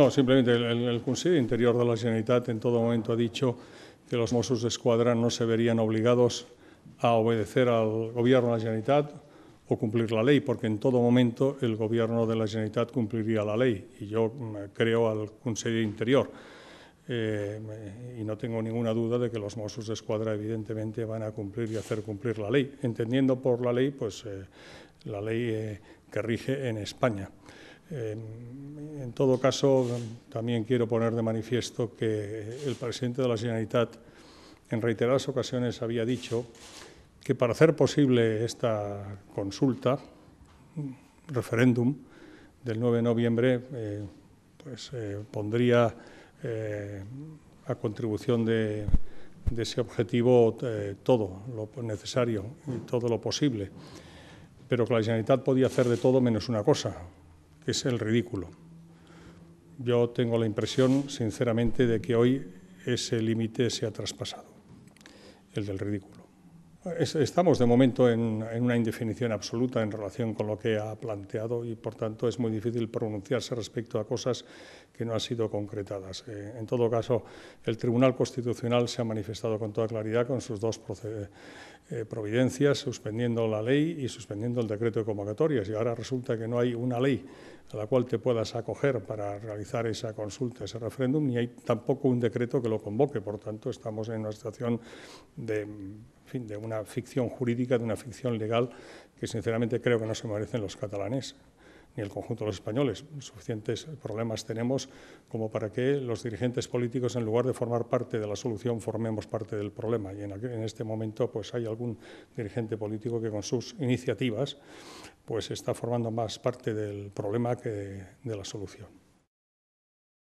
No, simplemente el, Consejo Interior de la Generalitat en todo momento ha dicho que los Mossos de Escuadra no se verían obligados a obedecer al Gobierno de la Generalitat o cumplir la ley, porque en todo momento el Gobierno de la Generalitat cumpliría la ley, y yo creo al Consejo Interior. Eh, y no tengo ninguna duda de que los Mossos de Escuadra evidentemente van a cumplir y hacer cumplir la ley, entendiendo por la ley pues, eh, la ley eh, que rige en España en todo caso, también quiero poner de manifiesto que el presidente de la Generalitat en reiteradas ocasiones había dicho que para hacer posible esta consulta, referéndum del 9 de noviembre, eh, pues eh, pondría eh, a contribución de, ese objetivo todo lo necesario y todo lo posible. Pero que la Generalitat podía hacer de todo menos una cosa, es el ridículo. Yo tengo la impresión, sinceramente, de que hoy ese límite se ha traspasado, el del ridículo. Estamos de momento en, una indefinición absoluta en relación con lo que ha planteado y, por tanto, es muy difícil pronunciarse respecto a cosas que no han sido concretadas. Eh, en todo caso, el Tribunal Constitucional se ha manifestado con toda claridad con sus dos eh, providencias, suspendiendo la ley y suspendiendo el decreto de convocatorias. Y ahora resulta que no hay una ley a la cual te puedas acoger para realizar esa consulta, ese referéndum, ni hay tampoco un decreto que lo convoque. Por tanto, estamos en una situación de de una ficción jurídica, de una ficción legal que sinceramente creo que no se merecen los catalanes ni el conjunto de los españoles. Suficientes problemas tenemos como para que los dirigentes políticos, en lugar de formar parte de la solución, formemos parte del problema. Y en, este momento pues, hay algún dirigente político que con sus iniciativas pues, está formando más parte del problema que de la solución.